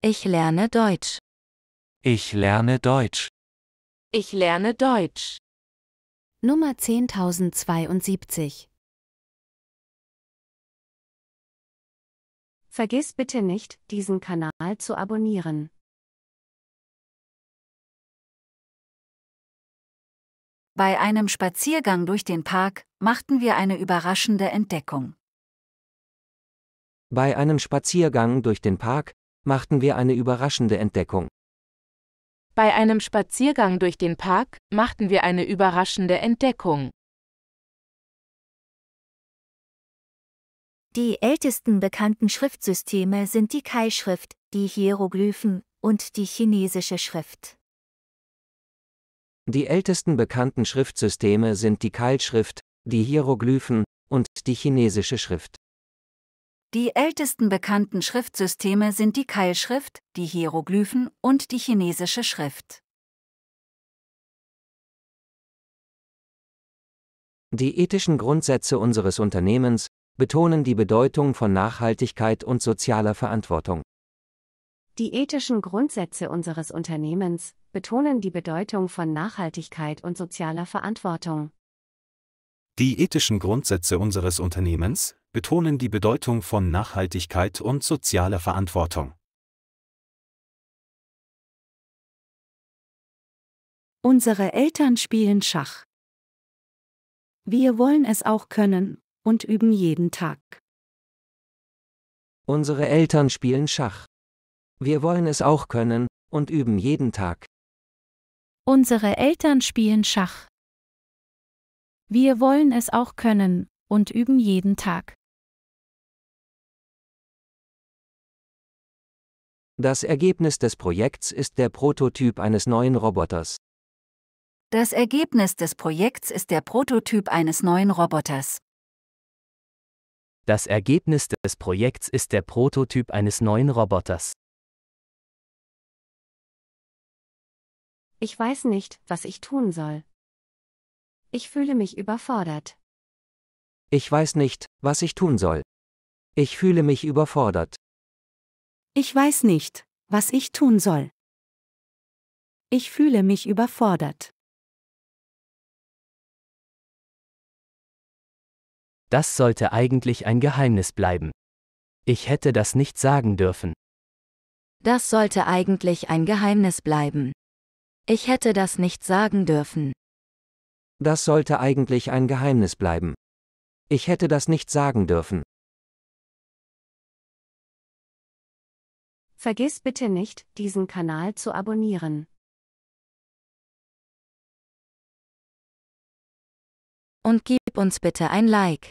Ich lerne Deutsch. Ich lerne Deutsch. Ich lerne Deutsch. Nummer 10072. Vergiss bitte nicht, diesen Kanal zu abonnieren. Bei einem Spaziergang durch den Park machten wir eine überraschende Entdeckung. Bei einem Spaziergang durch den Park machten wir eine überraschende Entdeckung. Bei einem Spaziergang durch den Park machten wir eine überraschende Entdeckung. Die ältesten bekannten Schriftsysteme sind die Kai-Schrift, die Hieroglyphen und die chinesische Schrift. Die ältesten bekannten Schriftsysteme sind die Keilschrift, die Hieroglyphen und die chinesische Schrift. Die ältesten bekannten Schriftsysteme sind die Keilschrift, die Hieroglyphen und die chinesische Schrift. Die ethischen Grundsätze unseres Unternehmens betonen die Bedeutung von Nachhaltigkeit und sozialer Verantwortung. Die ethischen Grundsätze unseres Unternehmens betonen die Bedeutung von Nachhaltigkeit und sozialer Verantwortung. Die ethischen Grundsätze unseres Unternehmens betonen die Bedeutung von Nachhaltigkeit und sozialer Verantwortung. Unsere Eltern spielen Schach. Wir wollen es auch können und üben jeden Tag. Unsere Eltern spielen Schach. Wir wollen es auch können und üben jeden Tag. Unsere Eltern spielen Schach. Wir wollen es auch können und üben jeden Tag. Das Ergebnis des Projekts ist der Prototyp eines neuen Roboters. Das Ergebnis des Projekts ist der Prototyp eines neuen Roboters. Das Ergebnis des Projekts ist der Prototyp eines neuen Roboters. Ich weiß nicht, was ich tun soll. Ich fühle mich überfordert. Ich weiß nicht, was ich tun soll. Ich fühle mich überfordert. Ich weiß nicht, was ich tun soll. Ich fühle mich überfordert. Das sollte eigentlich ein Geheimnis bleiben. Ich hätte das nicht sagen dürfen. Das sollte eigentlich ein Geheimnis bleiben. Ich hätte das nicht sagen dürfen. Das sollte eigentlich ein Geheimnis bleiben. Ich hätte das nicht sagen dürfen. Vergiss bitte nicht, diesen Kanal zu abonnieren. Und gib uns bitte ein Like.